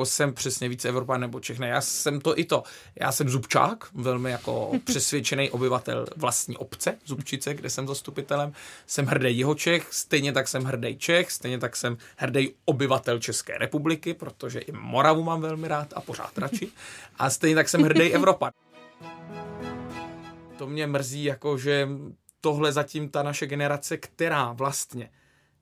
Jako jsem přesně víc Evropa nebo Čech. Ne, já jsem to i to. Já jsem Zubčák, velmi jako přesvědčený obyvatel vlastní obce, Zubčice, kde jsem zastupitelem. Jsem hrdý jeho Čech, stejně tak jsem hrdý Čech, stejně tak jsem hrdý obyvatel České republiky, protože i Moravu mám velmi rád a pořád radši. A stejně tak jsem hrdý Evropa. To mě mrzí, jako že tohle zatím ta naše generace, která vlastně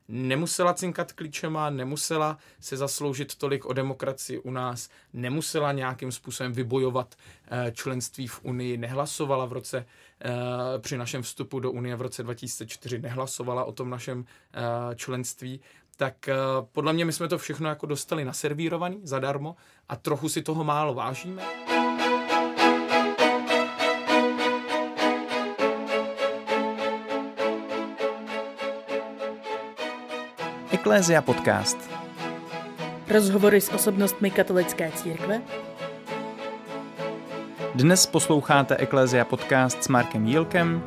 nemusela cinkat klíčema, nemusela se zasloužit tolik o demokracii u nás, nemusela nějakým způsobem vybojovat eh, členství v Unii, nehlasovala v roce eh, při našem vstupu do Unie v roce 2004, nehlasovala o tom našem eh, členství, tak podle mě my jsme to všechno jako dostali naservírovaný zadarmo a trochu si toho málo vážíme. Eklézia Podcast. Rozhovory s osobnostmi katolické církve. Dnes posloucháte Eklézia Podcast s Markem Jílkem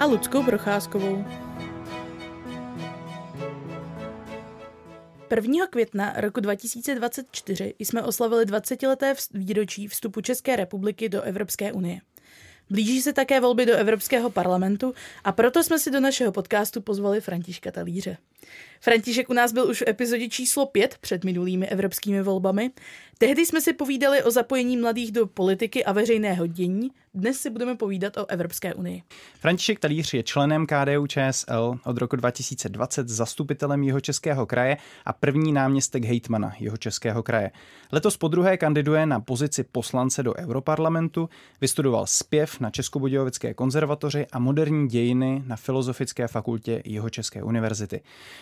a Ludskou Procházkovou. 1. května roku 2024 jsme oslavili 20-leté výročí vstupu České republiky do Evropské unie. Blíží se také volby do Evropského parlamentu a proto jsme si do našeho podcastu pozvali Františka Talíře. František u nás byl už v epizodě číslo 5 před minulými evropskými volbami. Tehdy jsme si povídali o zapojení mladých do politiky a veřejného dění. Dnes si budeme povídat o Evropské unii. František Talíř je členem KDU ČSL od roku 2020 zastupitelem jeho českého kraje a první náměstek hejtmana jeho českého kraje. Letos po druhé kandiduje na pozici poslance do Europarlamentu, vystudoval zpěv na Českobudějovické konzervatoři a moderní dějiny na Filozofické fakultě jeho České univerzity.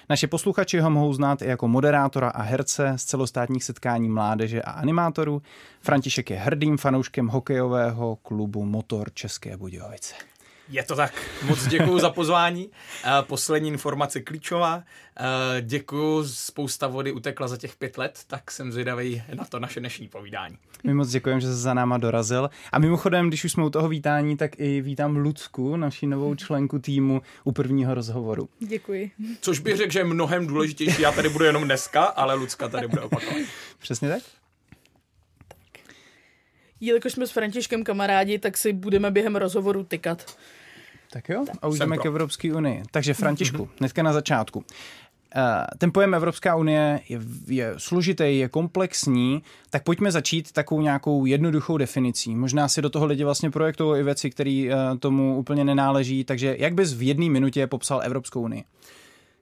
Naše posluchači ho mohou znát i jako moderátora a herce z celostátních setkání mládeže a animátorů. František je hrdým fanouškem hokejového klubu Motor České Budějovice. Je to tak. Moc děkuji za pozvání. Eh, poslední informace klíčová. Eh, děkuji, spousta vody utekla za těch pět let, tak jsem zvědavý na to naše dnešní povídání. My moc děkujeme, že jsi za náma dorazil. A mimochodem, když už jsme u toho vítání, tak i vítám Lucku, naši novou členku týmu u prvního rozhovoru. Děkuji. Což bych řekl, že je mnohem důležitější. Já tady budu jenom dneska, ale Lucka tady bude opakovat. Přesně tak jelikož jsme s Františkem kamarádi, tak si budeme během rozhovoru tykat. Tak jo, tak. a už jdeme k Evropské unii. Takže Františku, dneska mhm. na začátku. Eh, ten pojem Evropská unie je, je složitý, je komplexní, tak pojďme začít takovou nějakou jednoduchou definicí. Možná si do toho lidi vlastně projektují i věci, které eh, tomu úplně nenáleží, takže jak bys v jedné minutě popsal Evropskou unii?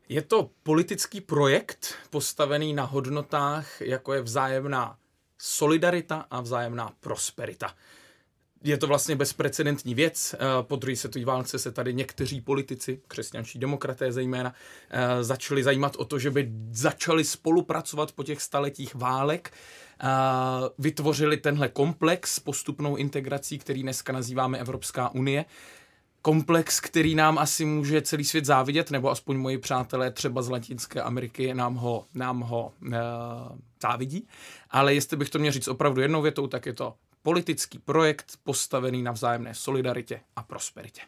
Je to politický projekt postavený na hodnotách, jako je vzájemná solidarita a vzájemná prosperita. Je to vlastně bezprecedentní věc. Eh, po druhé světové válce se tady někteří politici, křesťanští demokraté zejména, eh, začali zajímat o to, že by začali spolupracovat po těch staletích válek. Eh, vytvořili tenhle komplex s postupnou integrací, který dneska nazýváme Evropská unie komplex, který nám asi může celý svět závidět, nebo aspoň moji přátelé třeba z Latinské Ameriky nám ho, nám ho závidí, ale jestli bych to měl říct opravdu jednou větou, tak je to politický projekt postavený na vzájemné solidaritě a prosperitě.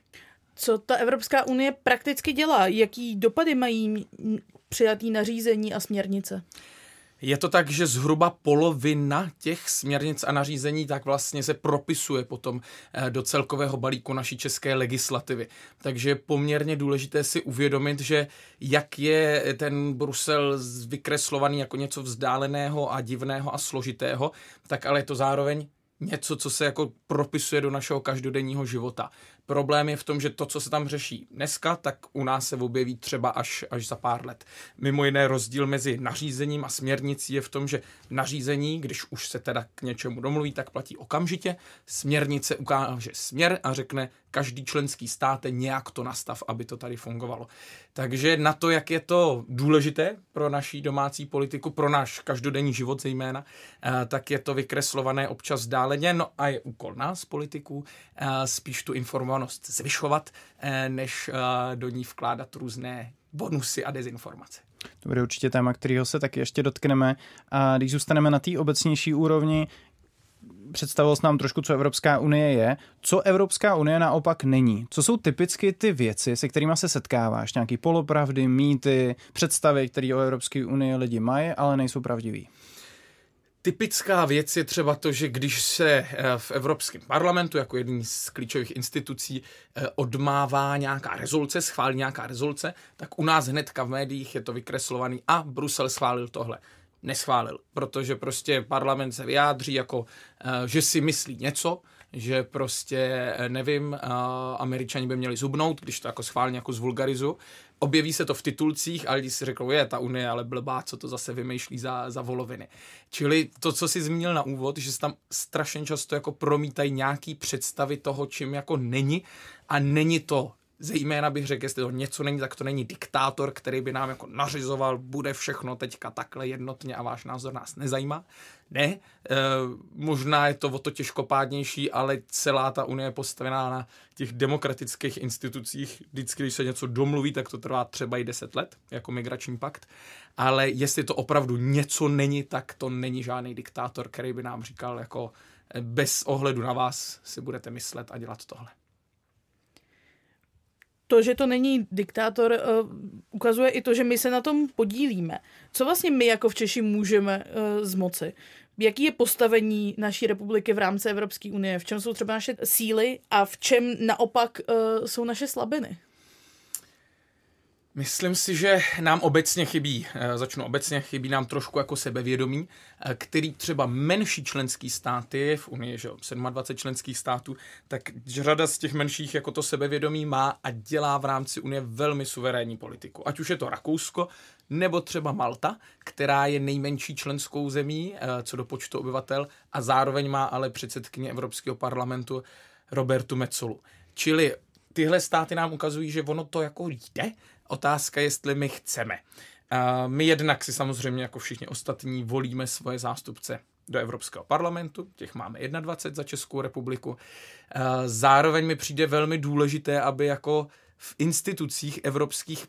Co ta Evropská unie prakticky dělá? Jaký dopady mají přijatý nařízení a směrnice? Uh, je to tak, že zhruba polovina těch směrnic a nařízení tak vlastně se propisuje potom eh, do celkového balíku naší české legislativy. Takže je poměrně důležité si uvědomit, že jak je ten Brusel vykreslovaný jako něco vzdáleného a divného a složitého, tak ale je to zároveň něco, co se jako propisuje do našeho každodenního života. Problém je v tom, že to, co se tam řeší dneska, tak u nás se objeví třeba až, až za pár let. Mimo jiné rozdíl mezi nařízením a směrnicí je v tom, že nařízení, když už se teda k něčemu domluví, tak platí okamžitě. Směrnice ukáže směr a řekne, každý členský stát nějak to nastav, aby to tady fungovalo. Takže na to, jak je to důležité pro naší domácí politiku, pro náš každodenní život zejména, eh, tak je to vykreslované občas dáleně, no a je úkol nás, politiků, eh, spíš tu informaci informovanost zvyšovat, eh, než eh, do ní vkládat různé bonusy a dezinformace. To bude určitě téma, kterého se taky ještě dotkneme. A když zůstaneme na té obecnější úrovni, představil jsi nám trošku, co Evropská unie je. Co Evropská unie naopak není? Co jsou typicky ty věci, se kterými se setkáváš? nějaké polopravdy, mýty, představy, které o Evropské unii lidi mají, ale nejsou pravdivé. Typická věc je třeba to, že když se eh, v Evropském parlamentu jako jedný z klíčových institucí eh, odmává nějaká rezoluce, schválí nějaká rezoluce, tak u nás hnedka v médiích je to vykreslovaný a Brusel schválil tohle. Neschválil, protože prostě parlament se vyjádří jako, eh, že si myslí něco, že prostě, nevím, američani by měli zubnout, když to jako schválně jako zvulgarizu, objeví se to v titulcích a lidi si řeknou, je ta Unie, ale blbá, co to zase vymýšlí za, za voloviny. Čili to, co jsi zmínil na úvod, že se tam strašně často jako promítají nějaký představy toho, čím jako není a není to zejména bych řekl, jestli to něco není, tak to není diktátor, který by nám jako nařizoval, bude všechno teďka takhle jednotně a váš názor nás nezajímá. Ne, e, možná je to o to těžkopádnější, ale celá ta unie je postavená na těch demokratických institucích. Vždycky, když se něco domluví, tak to trvá třeba i 10 let, jako migrační pakt. Ale jestli to opravdu něco není, tak to není žádný diktátor, který by nám říkal, jako eh, bez ohledu na vás si budete myslet a dělat tohle to, že to není diktátor, eh, ukazuje i to, že my se na tom podílíme. Co vlastně my jako v Češi můžeme eh, z moci? Jaký je postavení naší republiky v rámci Evropské unie? V čem jsou třeba naše síly a v čem naopak eh, jsou naše slabiny? Myslím si, že nám obecně chybí, eh, začnu obecně, chybí nám trošku jako sebevědomí, eh, který třeba menší členský státy, v Unii, že 27 členských států, tak řada z těch menších jako to sebevědomí má a dělá v rámci Unie velmi suverénní politiku. Ať už je to Rakousko, nebo třeba Malta, která je nejmenší členskou zemí eh, co do počtu obyvatel a zároveň má ale předsedkyně Evropského parlamentu Robertu Mecolu. Čili tyhle státy nám ukazují, že ono to jako jde, Otázka, jestli my chceme. My jednak si samozřejmě jako všichni ostatní volíme svoje zástupce do Evropského parlamentu, těch máme 21 za Českou republiku. Zároveň mi přijde velmi důležité, aby jako v institucích evropských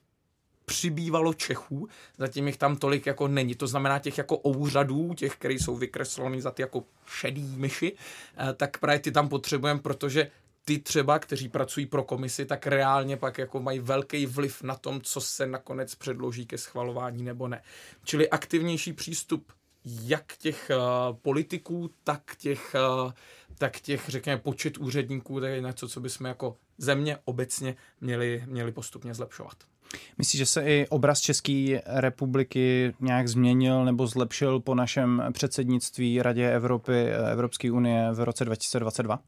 přibývalo Čechů, zatím jich tam tolik jako není. To znamená těch jako úřadů, těch, které jsou vykreslony za ty jako šedý myši, eh, tak právě ty tam potřebujeme, protože ty třeba, kteří pracují pro komisi, tak reálně pak jako mají velký vliv na tom, co se nakonec předloží ke schvalování nebo ne. Čili aktivnější přístup jak těch uh, politiků, tak těch, uh, tak těch, řekněme, počet úředníků, tak je něco, co bychom jako země obecně měli, měli postupně zlepšovat. Myslíš, že se i obraz České republiky nějak změnil nebo zlepšil po našem předsednictví Radě Evropy, eh, Evropské unie v roce 2022?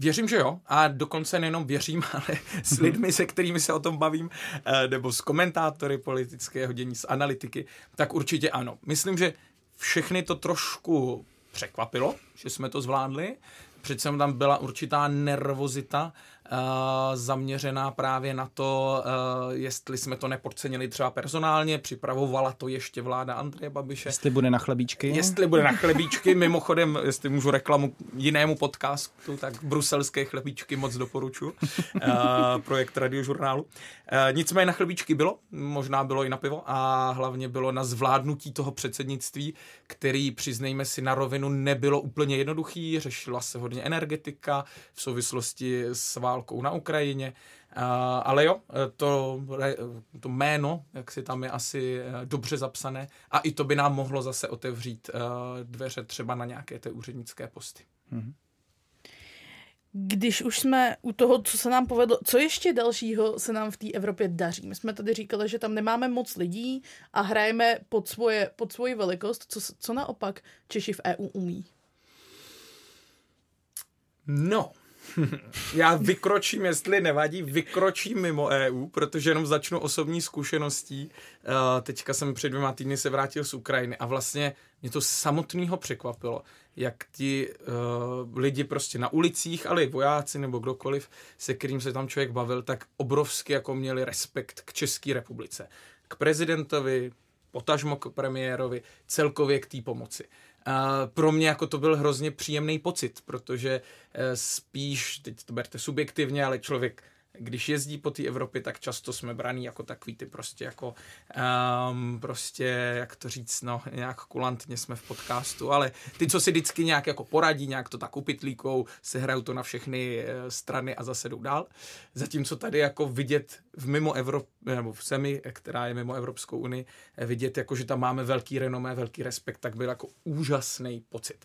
Věřím, že jo. A dokonce nejenom věřím, ale s mhm. lidmi, se kterými se o tom bavím, eh, nebo s komentátory politického dění, s analytiky, tak určitě ano. Myslím, že všechny to trošku překvapilo, že jsme to zvládli. Přece tam byla určitá nervozita Eh, zaměřená právě na to, eh, jestli jsme to nepodcenili třeba personálně, připravovala to ještě vláda Andreje Babiše. Jestli bude na chlebíčky. Jestli bude na chlebíčky, mimochodem, jestli můžu reklamu jinému podcastu, tak bruselské chlebíčky moc doporučuji, eh, projekt radiožurnálu. Nicméně na chlebíčky bylo, možná bylo i na pivo a hlavně bylo na zvládnutí toho předsednictví, který, přiznejme si, na rovinu nebylo úplně jednoduchý, řešila se hodně energetika v souvislosti s válkou válkou na Ukrajině. Ale jo, e, to, to jméno, jak si tam je asi e, dobře zapsané, a i to by nám mohlo zase otevřít e, dveře třeba na nějaké té úřednické posty. Mhm. Když už jsme u toho, co se nám povedlo, co ještě dalšího se nám v té Evropě daří? My jsme tady říkali, že tam nemáme moc lidí a hrajeme pod, svoje, pod svoji velikost. Co, co naopak Češi v EU umí? No, já vykročím, jestli nevadí, vykročím mimo EU, protože jenom začnu osobní zkušeností. Eh, teďka jsem před dvěma týdny se vrátil z Ukrajiny a vlastně mě to samotného překvapilo, jak ti eh, lidi prostě na ulicích, ale i vojáci nebo kdokoliv, se kterým se tam člověk bavil, tak obrovsky jako měli respekt k České republice, k prezidentovi, potažmo k premiérovi, celkově k té pomoci pro mě jako to byl hrozně příjemný pocit, protože eh, spíš, teď to berte subjektivně, ale člověk když jezdí po té Evropě, tak často jsme braní jako takový ty prostě jako um, prostě, jak to říct, no, nějak kulantně jsme v podcastu, ale ty, co si vždycky nějak jako poradí, nějak to tak upitlíkou, sehrajou to na všechny eh, strany a zase jdou dál. Zatímco tady jako vidět v mimo Evropě, nebo v zemi, která je mimo Evropskou unii, eh, vidět jako, že tam máme velký renomé, velký respekt, tak byl jako úžasný pocit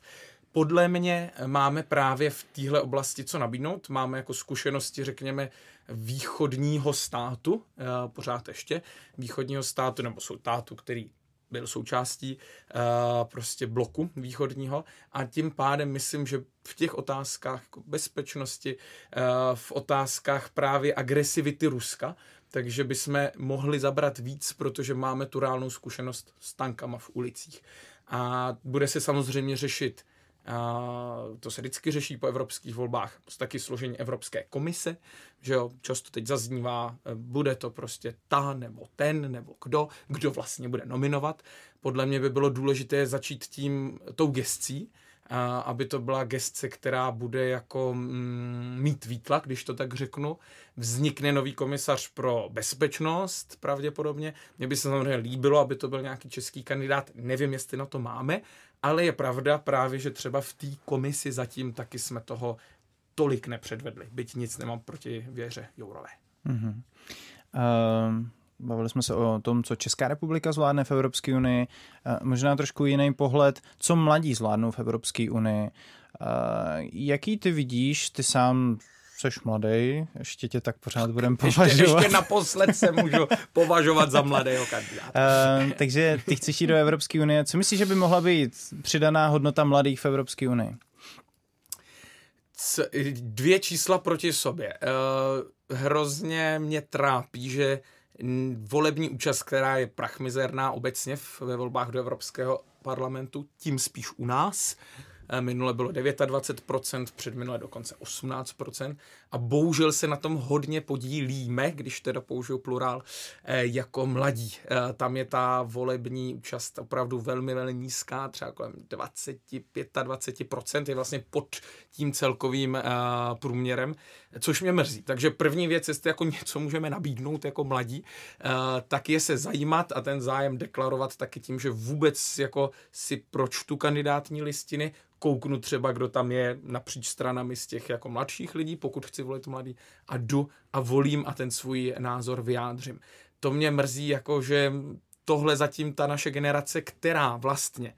podle mě máme právě v téhle oblasti co nabídnout. Máme jako zkušenosti, řekněme, východního státu, eh, pořád ještě, východního státu, nebo jsou státu, který byl součástí eh, prostě bloku východního a tím pádem myslím, že v těch otázkách jako bezpečnosti, eh, v otázkách právě agresivity Ruska, takže bychom mohli zabrat víc, protože máme tu reálnou zkušenost s tankama v ulicích. A bude se samozřejmě řešit a to se vždycky řeší po evropských volbách, taky složení Evropské komise, že jo, často teď zaznívá, eh, bude to prostě ta nebo ten nebo kdo, kdo vlastně bude nominovat. Podle mě by bylo důležité začít tím tou gestcí, a aby to byla gestce, která bude jako mm, mít výtlak, když to tak řeknu. Vznikne nový komisař pro bezpečnost pravděpodobně. Mně by se samozřejmě líbilo, aby to byl nějaký český kandidát. Nevím, jestli na to máme, ale je pravda právě, že třeba v té komisi zatím taky jsme toho tolik nepředvedli. Byť nic nemám proti věře Jourové. Mm-hmm. Bavili jsme se o tom, co Česká republika zvládne v Evropské unii, eh, možná trošku jiný pohled, co mladí zvládnou v Evropské unii. Eh, jaký ty vidíš, ty sám jsi mladý, ještě tě tak pořád budeme považovat. Ještě, ještě naposled se můžu považovat za mladého kandidáta. Eh, takže ty chceš jít do Evropské unie. Co myslíš, že by mohla být přidaná hodnota mladých v Evropské unii? Dvě čísla proti sobě. hrozně mě trápí, že volební účast, která je prachmizerná obecně ve volbách do Evropského parlamentu, tím spíš u nás. E, minule bylo 29%, předminule dokonce 18% a bohužel se na tom hodně podílíme, když teda použiju plurál, eh, jako mladí. Eh, tam je ta volební účast opravdu velmi, velmi nízká, třeba kolem 20-25% je vlastně pod tím celkovým eh, průměrem, což mě mrzí. Takže první věc, jestli jako něco můžeme nabídnout jako mladí, tak je se zajímat a ten zájem deklarovat taky tím, že vůbec jako si pročtu kandidátní listiny, kouknu třeba, kdo tam je napříč stranami z těch jako mladších lidí, pokud chci chci volit to mladý a jdu a volím a ten svůj názor vyjádřím. To mě mrzí, jako že tohle zatím ta naše generace, která vlastně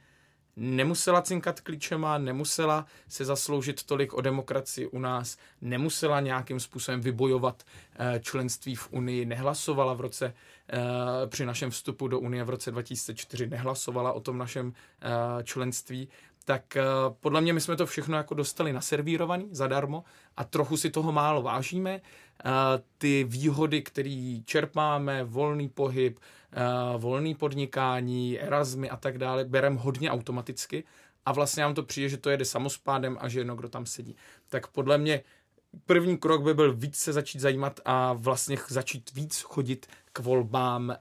nemusela cinkat klíčema, nemusela se zasloužit tolik o demokracii u nás, nemusela nějakým způsobem vybojovat eh, členství v Unii, nehlasovala v roce eh, při našem vstupu do Unie v roce 2004, nehlasovala o tom našem eh, členství, tak eh, podle mě my jsme to všechno jako dostali naservírovaný zadarmo a trochu si toho málo vážíme. Eh, ty výhody, které čerpáme, volný pohyb, eh, volný podnikání, erasmy a tak dále, berem hodně automaticky a vlastně nám to přijde, že to jede samozpádem a že jedno, kdo tam sedí. Tak podle mě první krok by byl víc se začít zajímat a vlastně začít víc chodit k volbám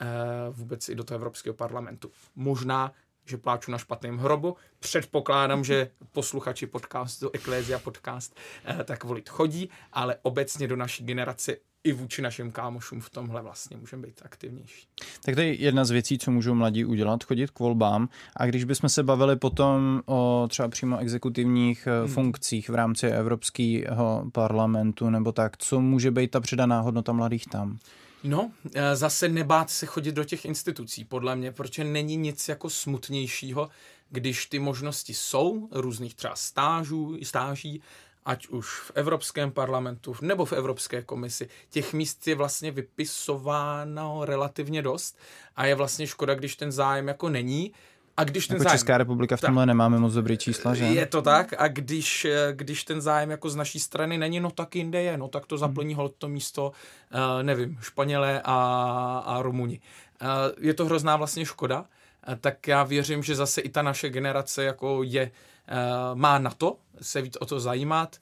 vůbec i do toho Evropského parlamentu. Možná že pláču na špatném hrobu. Předpokládám, že posluchači podcastu Eklézia Podcast eh, tak volit chodí, ale obecně do naší generace i vůči našim kámošům v tomhle vlastně můžeme být aktivnější. Tak to je jedna z věcí, co můžou mladí udělat, chodit k volbám. A když bychom se bavili potom o třeba přímo exekutivních eh, hmm. funkcích v rámci Evropského parlamentu nebo tak, co může být ta předaná hodnota mladých tam? No, eh, zase nebát se chodit do těch institucí, podle mě, protože není nic jako smutnějšího, když ty možnosti jsou, různých třeba stážů, stáží, ať už v Evropském parlamentu nebo v Evropské komisi. Těch míst je vlastně vypisováno relativně dost a je vlastně škoda, když ten zájem jako není, a když ten jako zájem, Česká republika v tomhle tak, nemáme moc dobrý čísla, že? Je to tak a když, eh, když ten zájem jako z naší strany není, no tak jinde je, no tak to hmm. zaplní hmm. to místo, uh, nevím, Španělé a, a Rumuni. Uh, je to hrozná vlastně škoda, uh, tak já věřím, že zase i ta naše generace jako je, uh, má na to se víc o to zajímat,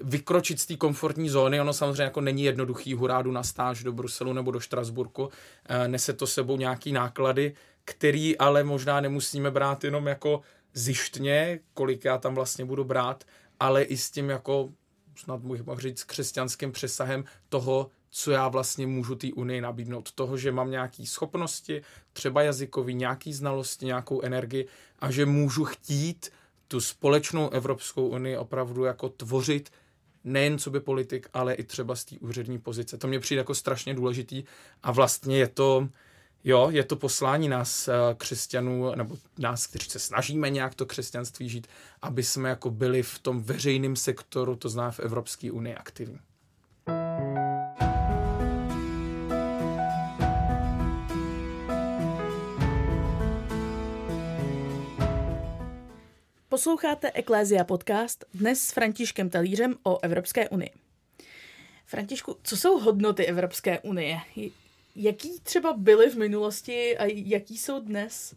vykročit z té komfortní zóny, ono samozřejmě jako není jednoduchý hurádu na stáž do Bruselu nebo do Štrasburku, nese to sebou nějaký náklady, který ale možná nemusíme brát jenom jako zjištně, kolik já tam vlastně budu brát, ale i s tím jako, snad můžu říct, křesťanským přesahem toho, co já vlastně můžu té Unii nabídnout. Toho, že mám nějaké schopnosti, třeba jazykový, nějaké znalosti, nějakou energii a že můžu chtít tu společnou Evropskou unii opravdu jako tvořit nejen co by politik, ale i třeba z té úřední pozice. To mě přijde jako strašně důležitý a vlastně je to jo, je to poslání nás eh, křesťanů, nebo nás, kteří se snažíme nějak to křesťanství žít, aby jsme jako byli v tom veřejném sektoru, to zná v Evropské unii aktivní. Posloucháte Eklézia podcast dnes s Františkem Talířem o Evropské unii. Františku, co jsou hodnoty Evropské unie? Jaký třeba byly v minulosti a jaký jsou dnes?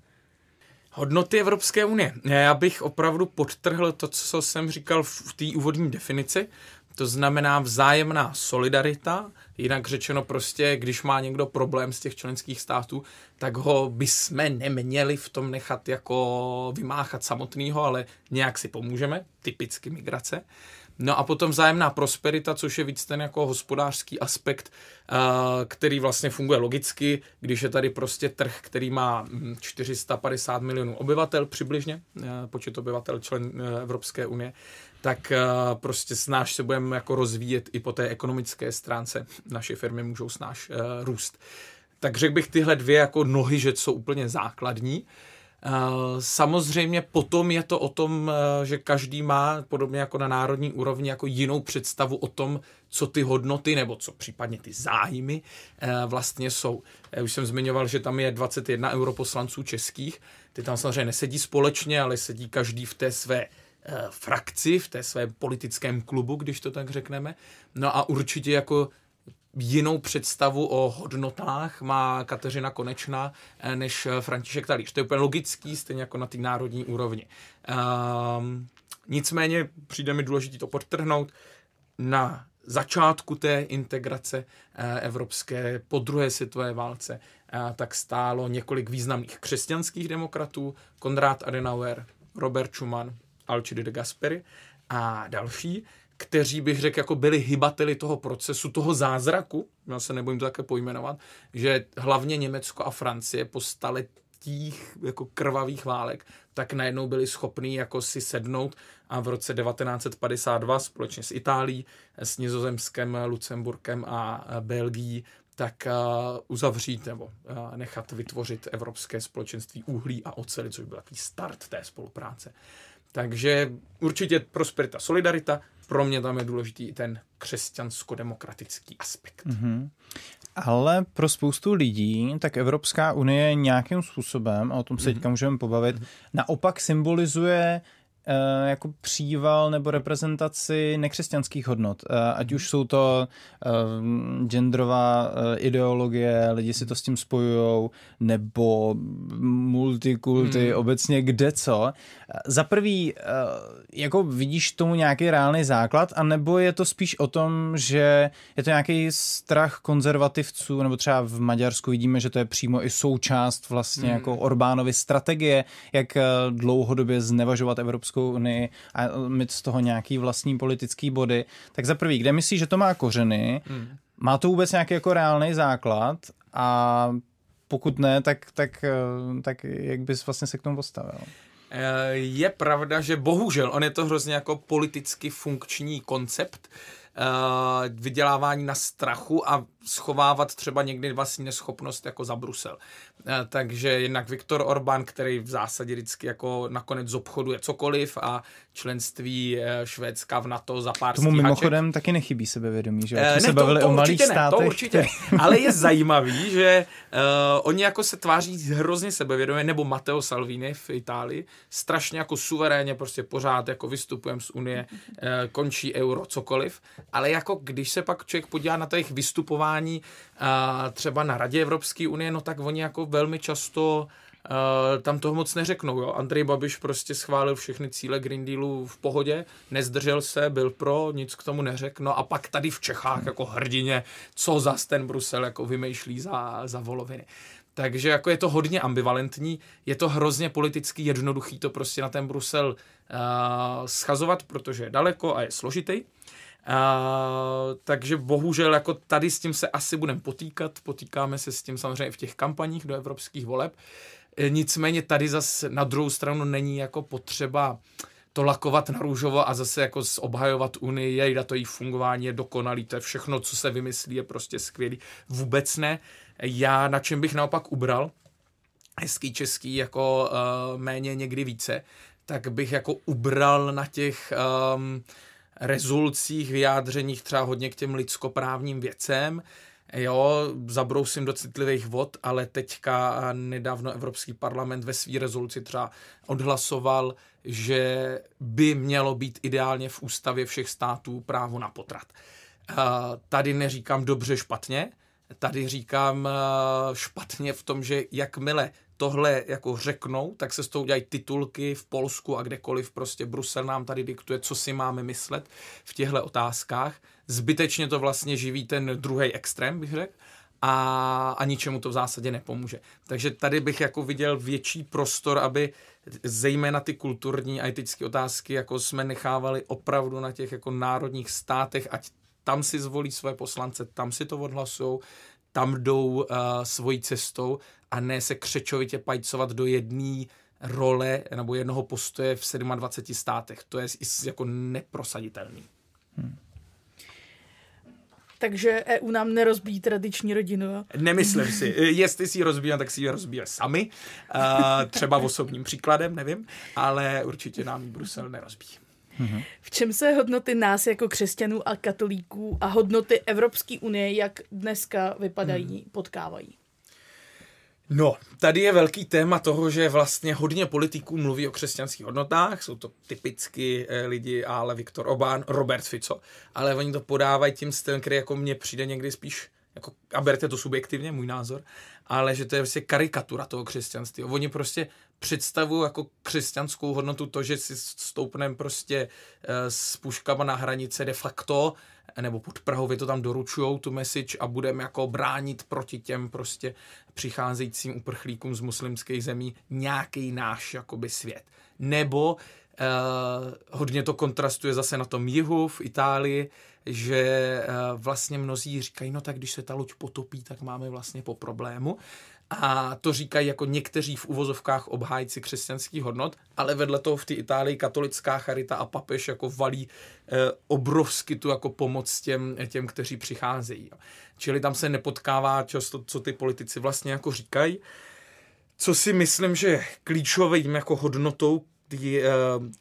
Hodnoty Evropské unie. Já bych opravdu podtrhl to, co jsem říkal v té úvodní definici. To znamená vzájemná solidarita, jinak řečeno prostě, když má někdo problém z těch členských států, tak ho bychom neměli v tom nechat jako vymáchat samotného, ale nějak si pomůžeme, typicky migrace. No a potom zájemná prosperita, což je víc ten jako hospodářský aspekt, eh, který vlastně funguje logicky, když je tady prostě trh, který má 450 hm, milionů obyvatel přibližně, eh, počet obyvatel člen eh, Evropské unie, tak prostě snáš se budeme jako rozvíjet i po té ekonomické stránce. Naše firmy můžou snáš růst. Tak řekl bych tyhle dvě jako nohy, že jsou úplně základní. Uh, Eh, samozřejmě potom je to o tom, eh, že každý má, podobně jako na národní úrovni, jako jinou představu o tom, co ty hodnoty nebo co případně ty zájmy eh, vlastně jsou. Já už jsem zmiňoval, že tam je 21 europoslanců českých, ty tam samozřejmě nesedí společně, ale sedí každý v té své frakci, v té svém politickém klubu, když to tak řekneme. No a určitě jako jinou představu o hodnotách má Kateřina Konečná eh, než eh, František Talíř. To je úplně logický, stejně jako na té národní úrovni. Um, nicméně přijde mi důležité to podtrhnout. Na začátku té integrace eh, evropské po druhé světové válce tak stálo několik významných křesťanských demokratů, Konrad Adenauer, Robert Schuman, Alcide de Gasperi a další kteří bych řekl, jako byli hybateli toho procesu, toho zázraku, já se nebojím to také pojmenovat, že hlavně Německo a Francie po staletích jako krvavých válek, tak najednou byli schopní jako si sednout a v roce 1952 společně s Itálií, s Nizozemskem, Lucemburkem a Belgií tak eh, uzavřít nebo eh, nechat vytvořit Evropské společenství uhlí a oceli, což byl takový start té spolupráce. Takže určitě prosperita, solidarita, pro mě tam je důležitý ten křesťansko-demokratický aspekt. Mm-hmm. Ale pro spoustu lidí, tak Evropská unie nějakým způsobem, a o tom se mm-hmm. teďka můžeme pobavit, mm-hmm. naopak symbolizuje Eh, jako příval nebo reprezentaci nekřesťanských hodnot. Eh, ať mhm. už jsou to eh, genderová ideologie, lidi si to s tím spojují, nebo multikulty, hmm. obecně kde co. Za prvý, jako vidíš tomu nějaký reálný základ, anebo je to spíš o tom, že je to nějaký strach konzervativců, nebo třeba v Maďarsku vidíme, že to je přímo i součást vlastně hmm. jako Orbánovy strategie, jak dlouhodobě znevažovat Evropskou Evropskou unii a mít z toho nějaký vlastní politický body, tak za prvý, kde myslíš, že to má kořeny? Hmm. Má to vůbec nějaký jako reálný základ a pokud ne, tak, tak, eh, tak jak bys vlastně se k tomu postavil? Eh, je pravda, že bohužel on je to hrozně jako politicky funkční koncept, uh, vydělávání na strachu a schovávat třeba někdy vlastně schopnost jako za Brusel. Uh, takže jednak Viktor Orbán, který v zásadě vždycky jako nakonec zobchoduje cokoliv a členství eh, Švédska v NATO za pár Tomu stíhaček. mimochodem taky nechybí sebevědomí, že? Uh, ne, se bavili to, to o malých ne, státech. To určitě, ale je zajímavý, že uh, oni jako se tváří hrozně sebevědomě, nebo Matteo Salvini v Itálii, strašně jako suverénně, prostě pořád jako vystupujeme z Unie, uh, končí euro, cokoliv ale jako když se pak člověk podívá na těch vystupování třeba na Radě Evropské unie, no tak oni jako velmi často tam toho moc neřeknou. Jo? Andrej Babiš prostě schválil všechny cíle Green Dealu v pohodě, nezdržel se, byl pro, nic k tomu neřekl. No a pak tady v Čechách jako hrdině, co za ten Brusel jako vymýšlí za, za voloviny. Takže jako je to hodně ambivalentní, je to hrozně politicky jednoduchý to prostě na ten Brusel uh, schazovat, protože je daleko a je složitý. Uh, takže bohužel jako tady s tím se asi budeme potýkat, potýkáme se s tím samozřejmě v těch kampaních do evropských voleb, e, nicméně tady zase na druhou stranu není jako potřeba to lakovat na růžovo a zase jako obhajovat Unii, její to její fungování je dokonalý, to je všechno, co se vymyslí, je prostě skvělý. Vůbec ne. Já na čem bych naopak ubral, hezký český, jako uh, méně někdy více, tak bych jako ubral na těch um, rezolucích vyjádřeních třeba hodně k těm lidskoprávním věcem. Jo, zabrousím do citlivých vod, ale teďka nedávno Evropský parlament ve své rezoluci třeba odhlasoval, že by mělo být ideálně v ústavě všech států právo na potrat. Eh, tady neříkám dobře, špatně, tady říkám eh, špatně v tom, že jakmile tohle jako řeknou, tak se s tou dělají titulky v Polsku a kdekoliv prostě Brusel nám tady diktuje, co si máme myslet v těchto otázkách. Zbytečně to vlastně živí ten druhý extrém, bych řekl a, a ničemu to v zásadě nepomůže. Takže tady bych jako viděl větší prostor, aby zejména ty kulturní a etické otázky jako jsme nechávali opravdu na těch jako národních státech, ať tam si zvolí své poslance, tam si to odhlasují, tam jdou uh, svojí cestou a ne se křečovitě pajcovat do jedné role nebo jednoho postoje v 27 státech. To je jako neprosaditelný. Hmm. Takže EU nám nerozbíjí tradiční rodinu. Nemyslím si. Eh, jestli si ji rozbíjí, tak si ji rozbíjí sami. Eh, třeba osobním příkladem, nevím. Ale určitě nám Brusel nerozbíjí. Mhm. V čem se hodnoty nás jako křesťanů a katolíků a hodnoty Evropské unie, jak dneska vypadají, hmm potkávají? No, tady je velký téma toho, že vlastně hodně politiků mluví o křesťanských hodnotách, jsou to typicky eh, lidi, ale Viktor Orbán, Robert Fico, ale oni to podávají tím stylem, který jako mně přijde někdy spíš jako, a berte to subjektivně, můj názor, ale že to je prostě karikatura toho křesťanství. Oni prostě představu jako křesťanskou hodnotu to, že si stoupneme prostě eh, s puškama na hranice de facto, nebo pod Prahově to tam doručujou tu message a budeme jako bránit proti těm prostě přicházejícím uprchlíkům z muslimských zemí nějaký náš jakoby svět. Nebo eh, hodně to kontrastuje zase na tom jihu v Itálii, že eh, vlastně mnozí říkají, no tak když se ta loď potopí, tak máme vlastně po problému. Eh, a to říkají jako někteří v uvozovkách obhájci křesťanských hodnot, ale vedle toho v té Itálii katolická charita a papež jako valí eh, obrovsky tu jako pomoc těm, těm, kteří přicházejí. Čili tam se nepotkává často, co ty politici vlastně jako říkají. Co si myslím, že klíčovým jako hodnotou ty uh, eh,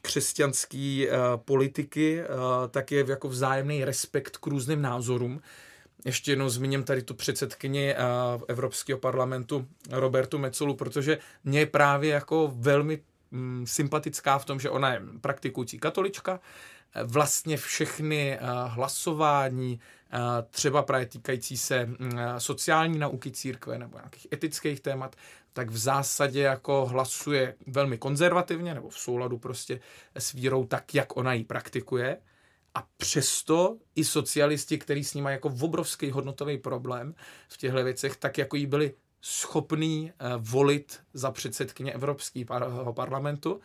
křesťanské uh, eh, politiky, uh, tak je jako vzájemný respekt k různým názorům ještě jednou zmíním tady tu předsedkyni eh, Evropského parlamentu Robertu Mecolu, protože mě je právě jako velmi mm, sympatická v tom, že ona je praktikující katolička, vlastně všechny eh, hlasování, eh, třeba právě týkající se mm, sociální nauky církve nebo nějakých etických témat, tak v zásadě jako hlasuje velmi konzervativně nebo v souladu prostě s vírou tak, jak ona ji praktikuje. A přesto i socialisti, kteří s nimi mají jako obrovský hodnotový problém v těchto věcech, tak jako jí byli schopný eh, volit za předsedkyně Evropského eh, parlamentu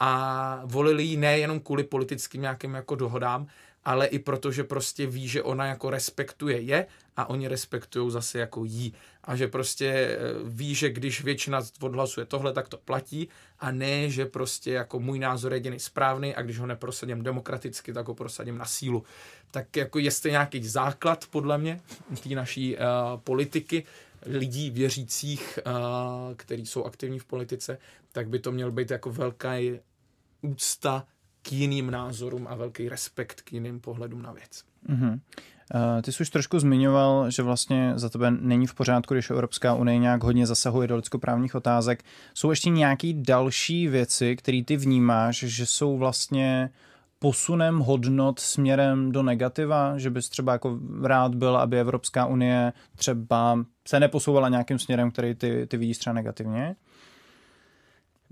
a volili ji nejenom kvůli politickým nějakým jako dohodám, ale i proto, že prostě ví, že ona jako respektuje je a oni respektují zase jako jí. A že prostě eh, ví, že když většina odhlasuje tohle, tak to platí a ne, že prostě jako můj názor je jediný správný a když ho neprosadím demokraticky, tak ho prosadím na sílu. Tak jako jestli nějaký základ podle mě té naší uh, politiky, lidí věřících, uh, který jsou aktivní v politice, tak by to měl být jako velká úcta k jiným názorům a velký respekt k jiným pohledům na věc. Mm-hmm. Ty jsi už trošku zmiňoval, že vlastně za tebe není v pořádku, když Evropská unie nějak hodně zasahuje do lidskoprávních otázek. Jsou ještě nějaké další věci, které ty vnímáš, že jsou vlastně posunem hodnot směrem do negativa, že bys třeba jako rád byl, aby Evropská unie třeba se neposouvala nějakým směrem, který ty, ty vidíš třeba negativně?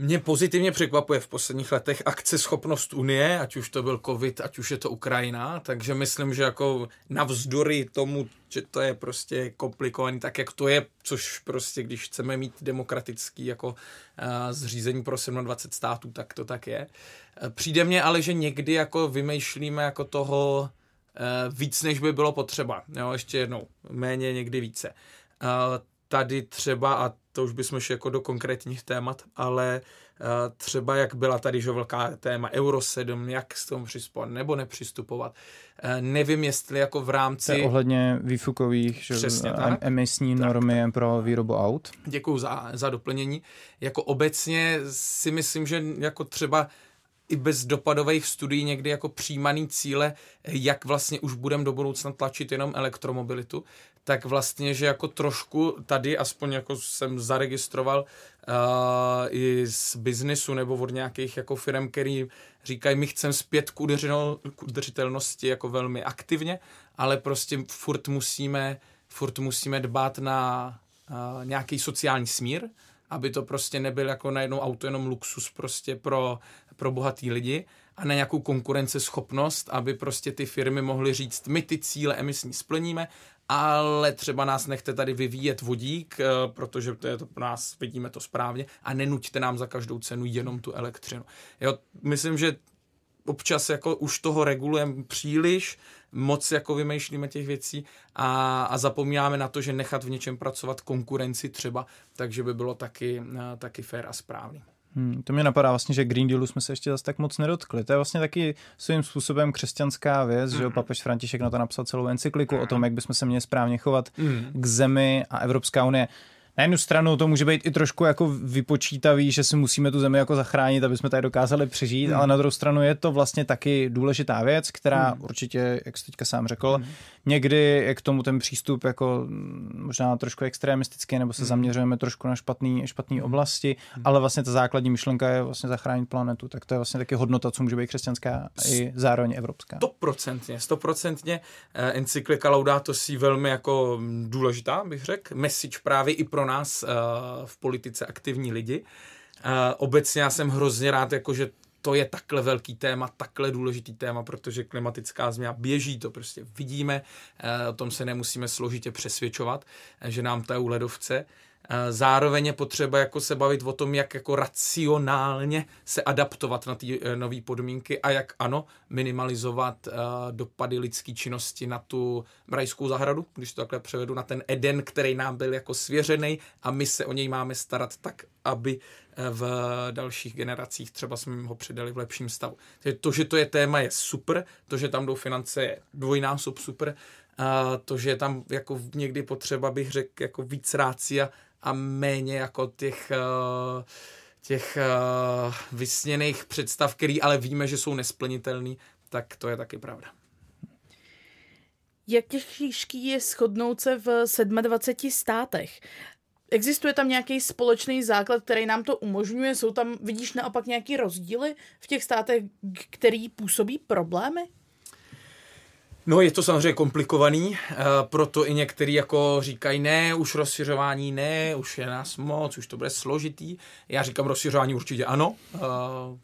Mě pozitivně překvapuje v posledních letech akceschopnost Unie, ať už to byl COVID, ať už je to Ukrajina, takže myslím, že jako navzdory tomu, že to je prostě komplikovaný, tak jak to je, což prostě, když chceme mít demokratický jako eh, zřízení pro 27 států, tak to tak je. Eh, přijde mně ale, že někdy jako vymýšlíme jako toho eh, víc, než by bylo potřeba. Jo, ještě jednou, méně, někdy více tady třeba, a to už bychom šli jako do konkrétních témat, ale eh, třeba jak byla tady že velká téma Euro 7, jak s tomu přistupovat nebo nepřistupovat. Eh, nevím, jestli jako v rámci... To ohledně výfukových že Přesně, tak. emisní tak. normy pro výrobu aut. Děkuji za, za doplnění. Jako obecně si myslím, že jako třeba i bez dopadových studií někdy jako přijímaný cíle, jak vlastně už budeme do budoucna tlačit jenom elektromobilitu, tak vlastně, že jako trošku tady, aspoň jako jsem zaregistroval uh, i z biznesu nebo od nějakých jako firm, který říkají, my chceme zpět k, k udržitelnosti jako velmi aktivně, ale prostě furt musíme, furt musíme dbát na uh, nějaký sociální smír, aby to prostě nebyl jako najednou auto jenom luxus prostě pro, pro bohatý lidi, a na nějakou konkurenceschopnost, aby prostě ty firmy mohly říct, my ty cíle emisní splníme ale třeba nás nechte tady vyvíjet vodík, eh, protože to je to pro nás, vidíme to správně a nenuďte nám za každou cenu jenom tu elektřinu. Jo, myslím, že občas jako už toho regulujeme příliš, moc jako vymýšlíme těch věcí a, a zapomínáme na to, že nechat v něčem pracovat konkurenci třeba, takže by bylo taky, eh, taky fair a správný. Hmm, to mě napadá vlastně, že Green Dealu jsme se ještě zase tak moc nedotkli. To je vlastně taky svým způsobem křesťanská věc, mm. že mhm. papež František na to napsal celou encykliku mm. o tom, mhm. jak bychom se měli správně chovat mm. k zemi a Evropská unie na jednu stranu to může být i trošku jako vypočítavý, že si musíme tu zemi jako zachránit, aby jsme tady dokázali přežít, mm. ale na druhou stranu je to vlastně taky důležitá věc, která mm. určitě, jak jsi teďka sám řekl, mm. někdy je k tomu ten přístup jako možná trošku extremistický, nebo se mm. zaměřujeme trošku na špatný, špatný mm. oblasti, mm. ale vlastně ta základní myšlenka je vlastně zachránit planetu, tak to je vlastně taky hodnota, co může být křesťanská i zároveň evropská. Stoprocentně, stoprocentně eh, encyklika Laudato si velmi jako mm, důležitá, bych řekl, message právě i pro nás eh, v politice aktivní lidi. Eh, obecně já jsem hrozně rád, jakože to je takhle velký téma, takhle důležitý téma, protože klimatická změna běží, to prostě vidíme, eh, o tom se nemusíme složitě přesvědčovat, že nám u ledovce. Zároveň je potřeba jako se bavit o tom, jak jako racionálně se adaptovat na ty eh, nové podmínky a jak ano, minimalizovat eh, dopady lidské činnosti na tu brajskou zahradu, když to takhle převedu na ten Eden, který nám byl jako svěřený a my se o něj máme starat tak, aby eh, v dalších generacích třeba jsme ho předali v lepším stavu. Takže to, že to je téma, je super, to, že tam jdou finance, je dvojnásob super, a to, že je tam jako někdy potřeba, bych řekl, jako víc rácia, a méně jako těch eh, těch eh, vysněných představ, který ale víme, že jsou nesplnitelný, tak to je taky pravda. Jak těžký je shodnout se v 27 státech? Existuje tam nějaký společný základ, který nám to umožňuje? Jsou tam, vidíš naopak nějaké rozdíly v těch státech, který působí problémy? No je to samozřejmě komplikovaný, eh, proto i někteří jako říkají ne, už rozšiřování ne, už je nás moc, už to bude složitý. Já říkám rozšiřování určitě ano, eh,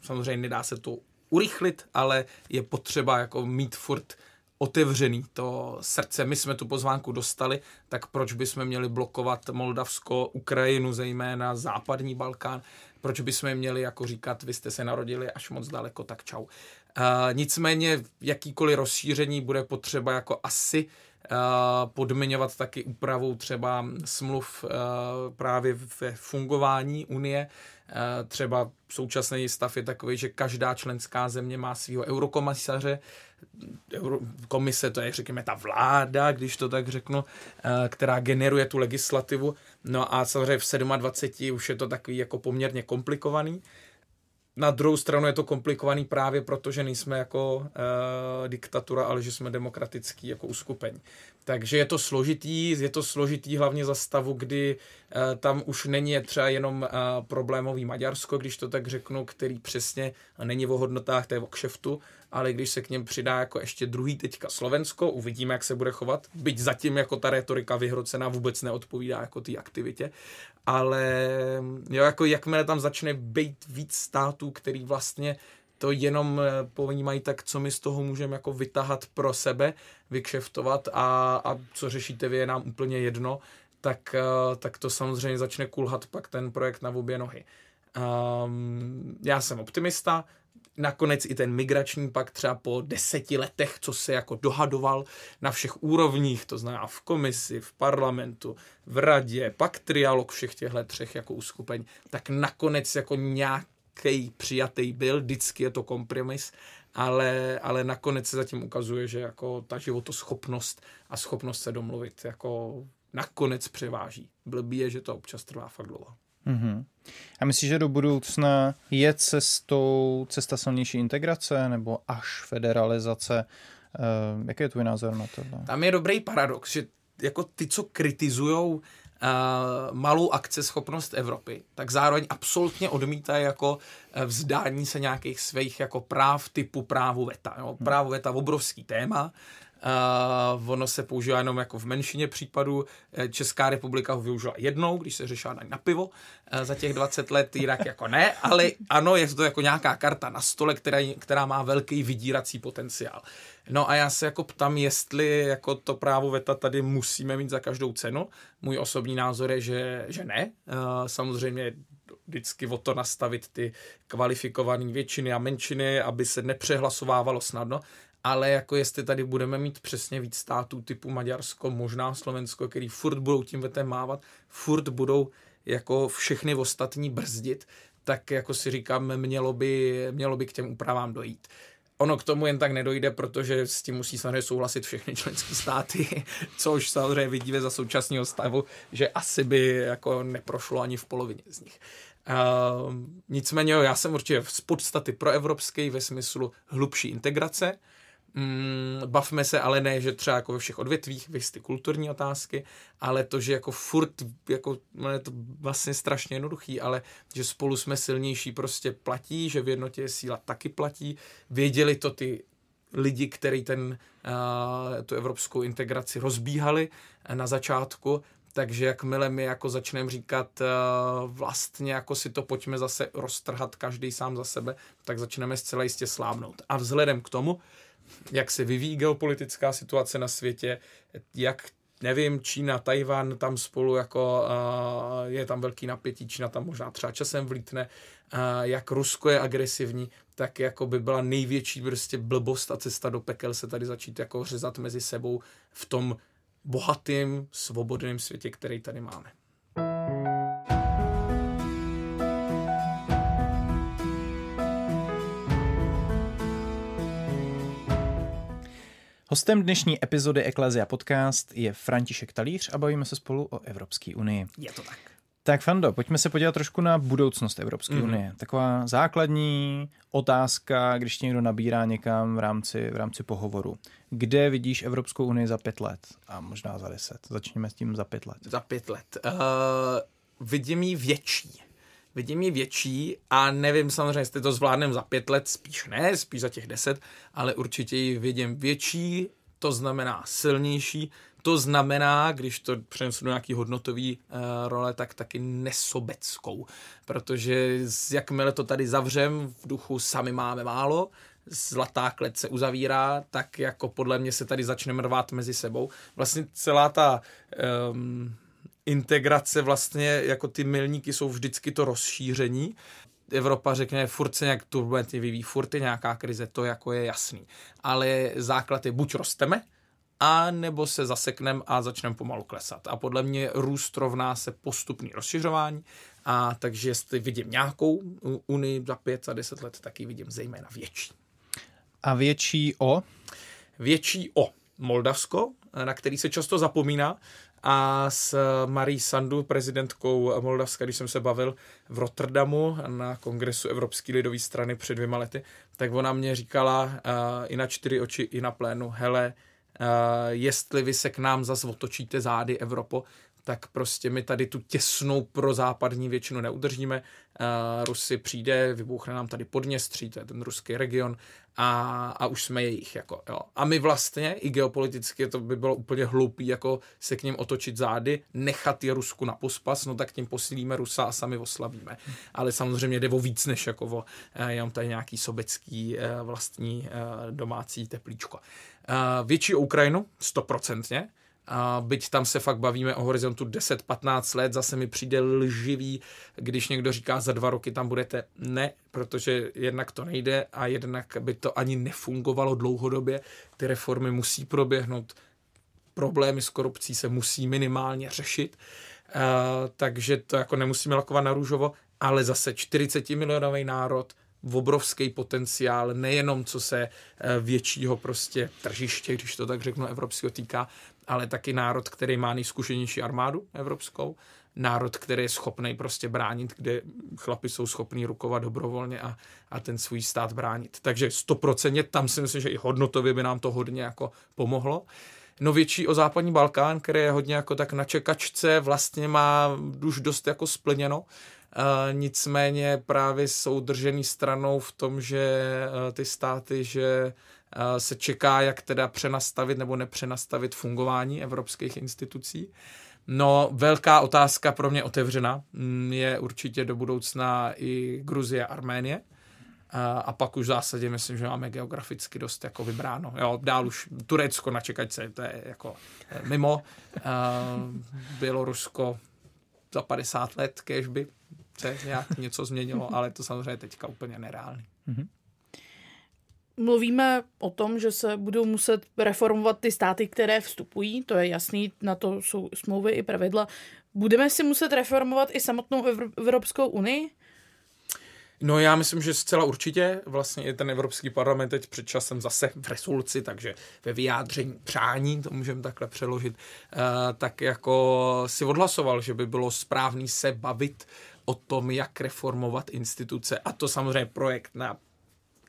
samozřejmě nedá se to urychlit, ale je potřeba jako mít furt otevřený to srdce. My jsme tu pozvánku dostali, tak proč bychom měli blokovat Moldavsko, Ukrajinu, zejména západní Balkán, proč bychom měli jako říkat, vy jste se narodili až moc daleko, tak čau. Uh, nicméně jakýkoliv rozšíření bude potřeba jako asi uh, podmiňovat taky úpravou třeba smluv uh, právě ve fungování Unie. Třeba současný stav je takový, že každá členská země má svého eurokomisaře. Euro, komise to je, řekněme, ta vláda, když to tak řeknu, která generuje tu legislativu. No a samozřejmě v 27 už je to takový jako poměrně komplikovaný. Na druhou stranu je to komplikovaný právě proto, že nejsme jako e, diktatura, ale že jsme demokratický jako uskupení. Takže je to složitý, je to složitý hlavně za stavu, kdy e, tam už není třeba jenom e, problémový Maďarsko, když to tak řeknu, který přesně není o hodnotách, to je o kšeftu, ale když se k něm přidá jako ještě druhý teďka Slovensko, uvidíme, jak se bude chovat, byť zatím jako ta retorika vyhrocená vůbec neodpovídá jako té aktivitě, ale jo, jako jakmile tam začne být víc států, který vlastně to jenom eh, povnímají tak, co my z toho můžeme jako vytahat pro sebe, vykšeftovat a, a co řešíte vy, je nám úplně jedno, tak, eh, tak to samozřejmě začne kulhat pak ten projekt na obě nohy. Um, já jsem optimista, nakonec i ten migrační pakt třeba po deseti letech, co se jako dohadoval na všech úrovních, to znamená v komisi, v parlamentu, v radě, pak trialog všech těchto třech jako uskupeň, tak nakonec jako nějaký přijatý byl, vždycky je to kompromis, ale, ale nakonec se zatím ukazuje, že jako ta životoschopnost a schopnost se domluvit jako nakonec převáží. Blbý je, že to občas trvá fakt dlouho. Mm-hmm. A myslíš, že do budoucna je cestou cesta silnější integrace nebo až federalizace? Uh, jaký je tvůj názor na to? Tam je dobrý paradox, že jako ty, co kritizujou Uh, malou akceschopnost Evropy, tak zároveň absolutně odmítají jako eh, vzdání se nějakých svých jako práv typu právu VETA. Jo. Hmm. Právo VETA obrovský téma, Uh, ono se používá jenom jako v menšině případů. E, Česká republika ho využila jednou, když se řešila na pivo uh, za těch 20 let, jinak jako ne, ale ano, je to jako nějaká karta na stole, která, která má velký vydírací potenciál. No a já se jako ptám, jestli jako to právo veta tady musíme mít za každou cenu. Můj osobní názor je, že, že ne. Uh, samozřejmě vždycky o to nastavit ty kvalifikované většiny a menšiny, aby se nepřehlasovávalo snadno, ale jako jestli tady budeme mít přesně víc států typu Maďarsko, možná Slovensko, který furt budou tím vetem mávat, furt budou jako všechny ostatní brzdit, tak jako si říkám, mělo by, mělo by k těm úpravám dojít. Ono k tomu jen tak nedojde, protože s tím musí samozřejmě souhlasit všechny členské státy, což samozřejmě vidíme za současného stavu, že asi by jako neprošlo ani v polovině z nich. Uh, nicméně já jsem určitě z podstaty proevropský ve smyslu hlubší integrace, mm, bavme se ale ne, že třeba jako ve všech odvětvích, vy ty kulturní otázky, ale to, že jako furt, jako, no je to vlastně strašně jednoduchý, ale že spolu jsme silnější prostě platí, že v jednotě je síla taky platí. Věděli to ty lidi, který ten, uh, tu evropskou integraci rozbíhali eh, na začátku, takže jakmile my jako začneme říkat eh, vlastně jako si to pojďme zase roztrhat každý sám za sebe, tak začneme zcela jistě slábnout. A vzhledem k tomu, jak se vyvíjí geopolitická situace na světě, jak nevím, Čína, Tajvan, tam spolu jako eh, je tam velký napětí, Čína tam možná třeba časem vlítne, eh, jak Rusko je agresivní, tak jako by byla největší prostě blbost a cesta do pekel se tady začít jako řezat mezi sebou v tom bohatým, svobodným světě, který tady máme. Hostem dnešní epizody Eklezia Podcast je František Talíř a bavíme se spolu o Evropské unii. Je to tak. Tak Fando, pojďme se podívat trošku na budoucnost Evropské mm-hmm. unie. Taková základní otázka, když někdo nabírá někam v rámci, v rámci pohovoru. Kde vidíš Evropskou unii za pět let a možná za deset? Začněme s tím za pět let. Za pět let. Uh, vidím ji větší. Vidím ji větší a nevím samozřejmě, jestli to zvládnem za pět let, spíš ne, spíš za těch deset, ale určitě ji vidím větší, to znamená silnější, to znamená, když to přenesu do nějaký hodnotový uh, role, tak taky nesobeckou, protože jakmile to tady zavřem v duchu sami máme málo, zlatá klec se uzavírá, tak jako podle mě se tady začneme rvát mezi sebou. Vlastně celá ta um, integrace vlastně, jako ty milníky jsou vždycky to rozšíření. Evropa řekne, furt se nějak turbulentně vyvíjí, furt je nějaká krize, to jako je jasný. Ale základ je buď rosteme, a nebo se zasekneme a začneme pomalu klesat. A podle mě růst rovná se postupný rozšiřování, a takže jestli vidím nějakou unii za pět a deset let, tak ji vidím zejména větší. A větší o? Větší o. Moldavsko, na který se často zapomíná, a s Marí Sandu, prezidentkou Moldavska, když jsem se bavil v Rotterdamu na kongresu Evropské lidové strany před dvěma lety, tak ona mě říkala uh, i na čtyři oči, i na plénu, hele, Uh, jestli vy se k nám zase otočíte zády, Evropo, tak prostě my tady tu těsnou pro západní většinu neudržíme. Eh, Rusy přijde, vybuchne nám tady Podněstří, to je ten ruský region a, a už jsme jejich. Jako, jo. A my vlastně i geopoliticky to by bylo úplně hloupý, jako se k ním otočit zády, nechat je Rusku na pospas, no tak tím posílíme Rusa a sami oslabíme. Ale samozřejmě jde o víc než jako o, eh, jenom tady nějaký sobecký eh, vlastní domácí teplíčko. větší Ukrajinu, stoprocentně, a byť tam se fakt bavíme o horizontu 10-15 let, zase mi přijde lživý, když někdo říká, za dva roky tam budete. Ne, protože jednak to nejde a jednak by to ani nefungovalo dlouhodobě. Ty reformy musí proběhnout, problémy s korupcí se musí minimálně řešit, e, takže to jako nemusíme lakovat na růžovo, ale zase 40 milionový národ, obrovský potenciál, nejenom co se e, většího prostě tržiště, když to tak řeknu, evropského týká, ale taky národ, který má nejzkušenější armádu evropskou, národ, který je schopný prostě bránit, kde chlapi jsou schopní rukovat dobrovolně a, a ten svůj stát bránit. Takže stoprocentně tam si myslím, že i hodnotově by nám to hodně jako pomohlo. No větší o západní Balkán, který je hodně jako tak na čekačce, vlastně má už dost jako splněno. E, nicméně právě jsou držený stranou v tom, že e, ty státy, že Eh, se čeká, jak teda přenastavit nebo nepřenastavit fungování evropských institucí. No, velká otázka pro mě otevřena mm, je určitě do budoucna i Gruzie, Arménie. Eh, a pak už v zásadě myslím, že máme geograficky dost jako vybráno. Jo, dál už Turecko na čekačce, to je jako eh, mimo. Bělorusko za 50 let, kežby se nějak něco změnilo, ale to samozřejmě teďka úplně nereálný. Mm-hmm mluvíme o tom, že se budou muset reformovat ty státy, které vstupují, to je jasný, na to jsou smlouvy i pravidla. Budeme si muset reformovat i samotnou Evropskou unii? No já myslím, že zcela určitě. Vlastně i ten Evropský parlament teď před časem zase v resoluci, takže ve vyjádření přání, to můžeme takhle přeložit, eh, tak jako si odhlasoval, že by bylo správný se bavit o tom, jak reformovat instituce. A to samozřejmě projekt na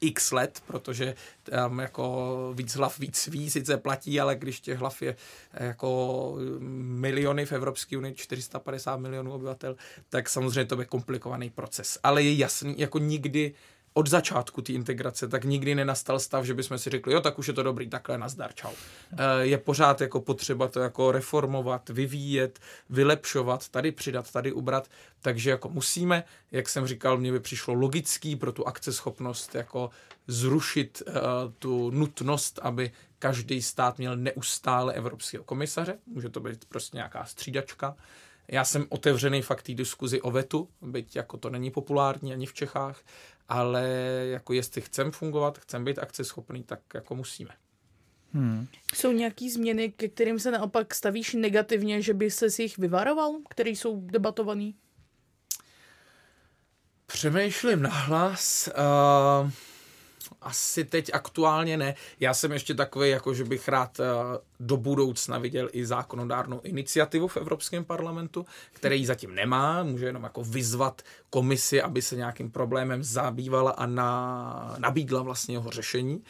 x let, protože tam jako víc hlav víc ví, sice platí, ale když těch hlav je eh, jako mm, miliony v Evropské unii, 450 milionů obyvatel, tak samozřejmě to je komplikovaný proces. Ale je jasný, jako nikdy od začátku té integrace, tak nikdy nenastal stav, že bychom si řekli, jo, tak už je to dobrý, takhle nazdar, čau. Eh, je pořád jako potřeba to jako reformovat, vyvíjet, vylepšovat, tady přidat, tady ubrat, takže jako musíme, jak jsem říkal, mně by přišlo logický pro tu akceschopnost jako zrušit eh, tu nutnost, aby každý stát měl neustále evropského komisaře, může to být prostě nějaká střídačka, já jsem otevřený fakt té diskuzi o vetu, byť jako to není populární ani v Čechách, ale jako jestli chcem fungovat, chcem být akceschopný, tak jako musíme. Hmm. Jsou nějaké změny, ke kterým se naopak stavíš negativně, že by se si jich vyvaroval, které jsou debatovaný? Přemýšlím nahlas. Uh asi teď aktuálně ne. Já jsem ještě takový, jako že bych rád eh, do budoucna viděl i zákonodárnou iniciativu v Evropském parlamentu, který zatím nemá, může jenom jako vyzvat komisi, aby se nějakým problémem zabývala a na, nabídla vlastně jeho řešení. Uh,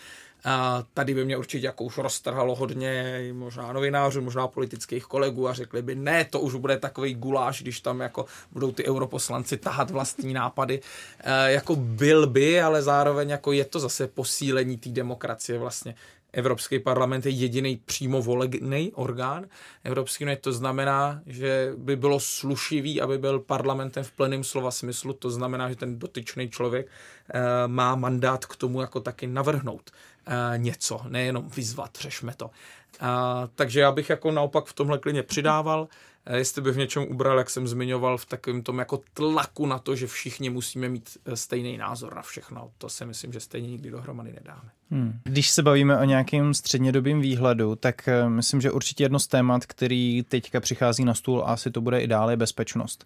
a tady by mě určitě jako už roztrhalo hodně možná novinářů, možná politických kolegů a řekli by, ne, to už bude takový guláš, když tam jako budou ty europoslanci tahat vlastní nápady. E, jako byl by, ale zároveň jako je to zase posílení té demokracie vlastně Evropský parlament je jediný přímo volený orgán Evropské unie. To znamená, že by bylo slušivý, aby byl parlamentem v plném slova smyslu. To znamená, že ten dotyčný člověk e, má mandát k tomu jako taky navrhnout e, něco, nejenom vyzvat, řešme to. E, takže já bych jako naopak v tomhle klině přidával. Eh, jestli by v něčem ubral, jak jsem zmiňoval, v takovém tom jako tlaku na to, že všichni musíme mít eh, stejný názor na všechno. To si myslím, že stejně nikdy dohromady nedáme. Hmm. Když se bavíme o nějakém střednědobém výhledu, tak eh, myslím, že určitě jedno z témat, který teďka přichází na stůl a asi to bude i dále, je bezpečnost.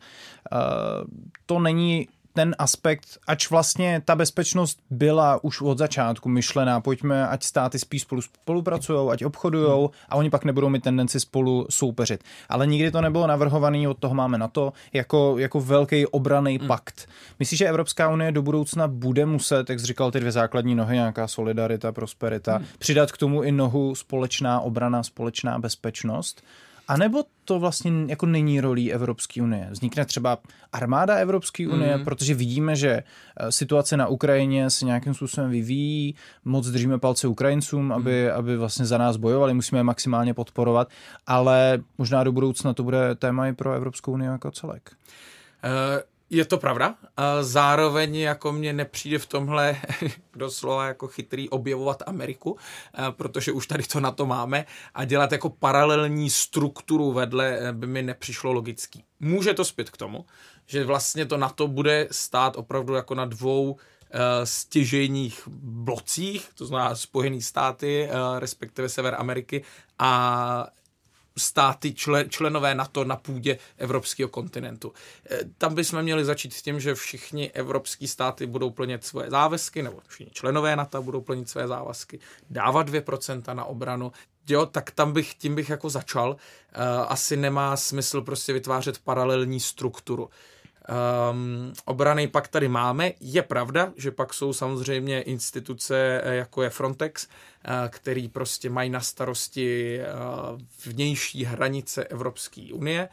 To není ten aspekt, ač vlastně ta bezpečnost byla už od začátku myšlená, pojďme, ať státy spíš spolu spolupracují, ať obchodují a oni pak nebudou mít tendenci spolu soupeřit. Ale nikdy to nebylo navrhovaný, od toho máme na to, jako, jako velký obraný mm. pakt. Myslíš, že Evropská unie do budoucna bude muset, jak jsi říkal, ty dvě základní nohy, nějaká solidarita, prosperita, mm. přidat k tomu i nohu společná obrana, společná bezpečnost? A nebo to vlastně jako není rolí Evropské unie? Vznikne třeba armáda Evropské unie, mm. protože vidíme, že eh, situace na Ukrajině se nějakým způsobem vyvíjí, moc držíme palce Ukrajincům, mhm. aby, mm. aby vlastně za nás bojovali, musíme je maximálně podporovat, ale možná do budoucna to bude téma i pro Evropskou unii jako celek. Uh... Je to pravda. zároveň jako mě nepřijde v tomhle doslova jako chytrý objevovat Ameriku, eh, protože už tady to na to máme a dělat jako paralelní strukturu vedle eh, by mi nepřišlo logický. Může to zpět k tomu, že vlastně to na to bude stát opravdu jako na dvou eh, stěžejních blocích, to znamená Spojené státy, respektive Sever Ameriky a státy člen, členové NATO na půdě evropského kontinentu. E, tam bychom měli začít s tím, že všichni evropský státy budou plnit svoje závazky, nebo všichni členové NATO budou plnit své závazky, dávat 2% na obranu. Jo, tak tam bych, tím bych jako začal. E, asi nemá smysl prostě vytvářet paralelní strukturu. Um, ehm, obraný pak tady máme. Je pravda, že pak jsou samozřejmě instituce, eh, jako je Frontex, eh, který prostě mají na starosti eh, vnější hranice Evropské unie,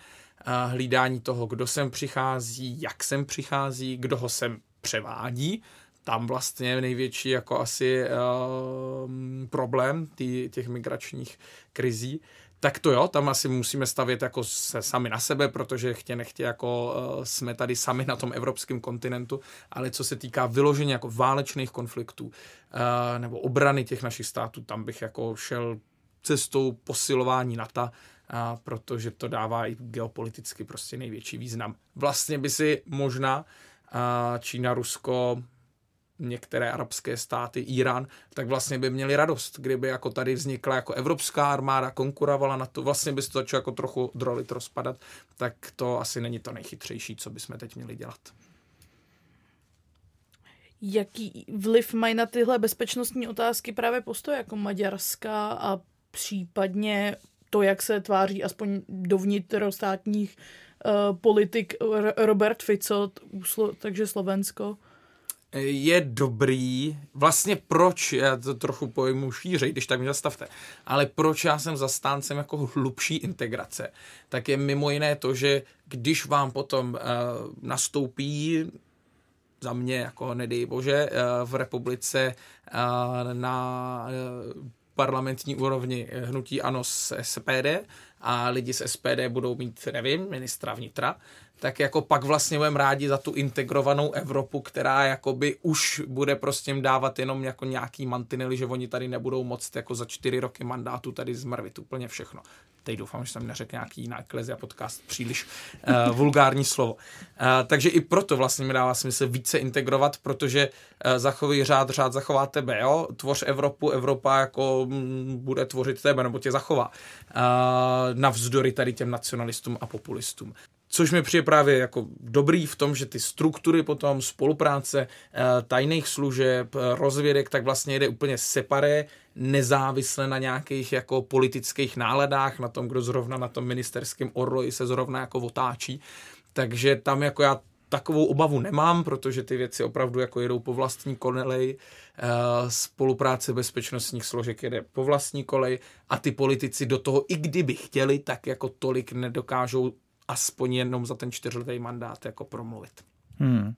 hlídání toho, kdo sem přichází, jak sem přichází, kdo ho sem převádí. Tam vlastně největší jako asi uh, problém tý, těch migračních krizí tak to jo, tam asi musíme stavět jako se sami na sebe, protože chtě nechtě jako eh, jsme tady sami na tom evropském kontinentu, ale co se týká vyložení jako válečných konfliktů eh, nebo obrany těch našich států, tam bych jako šel cestou posilování NATO, eh, protože to dává i geopoliticky prostě největší význam. Vlastně by si možná Čína, Rusko, některé arabské státy, Irán, tak vlastně by měli radost, kdyby jako tady vznikla jako evropská armáda, konkurovala na to, vlastně by se to začalo jako trochu drolit, rozpadat, tak to asi není to nejchytřejší, co bychom teď měli dělat. Jaký vliv mají na tyhle bezpečnostní otázky právě postoje jako Maďarska a případně to, jak se tváří aspoň státních uh, eh, politik Robert Fico, takže Slovensko? je dobrý, vlastně proč, já to trochu pojmu šířej, když tak mě zastavte, ale proč já jsem zastáncem jako hlubší integrace, tak je mimo jiné to, že když vám potom uh, nastoupí za mě, jako nedej bože, uh, v republice uh, na uh, parlamentní úrovni hnutí ANO s SPD, a lidi z SPD budou mít, nevím, ministra vnitra, tak jako pak vlastně budeme rádi za tu integrovanou Evropu, která jakoby už bude prostě jim dávat jenom jako nějaký mantinely, že oni tady nebudou moct jako za čtyři roky mandátu tady zmrvit úplně všechno. Teď doufám, že jsem neřekl nějaký jiná a podcast, příliš uh, vulgární slovo. Uh, takže i proto vlastně mi dává smysl více integrovat, protože uh, eh, zachoví řád, řád zachová tebe, jo? Tvoř Evropu, Evropa jako m, mm, bude tvořit tebe, nebo tě zachová. Uh, navzdory tady těm nacionalistům a populistům. Což mi přijde právě jako dobrý v tom, že ty struktury potom, spolupráce eh, tajných služeb, eh, rozvědek, tak vlastně jde úplně separé, nezávisle na nějakých jako politických náladách, na tom, kdo zrovna na tom ministerském orloji se zrovna jako otáčí. Takže tam jako já takovou obavu nemám, protože ty věci opravdu jako jedou po vlastní kolej, eh, spolupráce bezpečnostních složek jede po vlastní kolej a ty politici do toho, i kdyby chtěli, tak jako tolik nedokážou aspoň jenom za ten čtyřletý mandát jako promluvit. Hmm.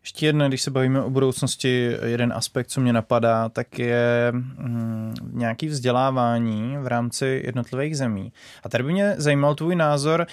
Ještě jedna, když se bavíme o budoucnosti, jeden aspekt, co mě napadá, tak je mm, nějaký vzdělávání v rámci jednotlivých zemí. A tady by mě zajímal tvůj názor,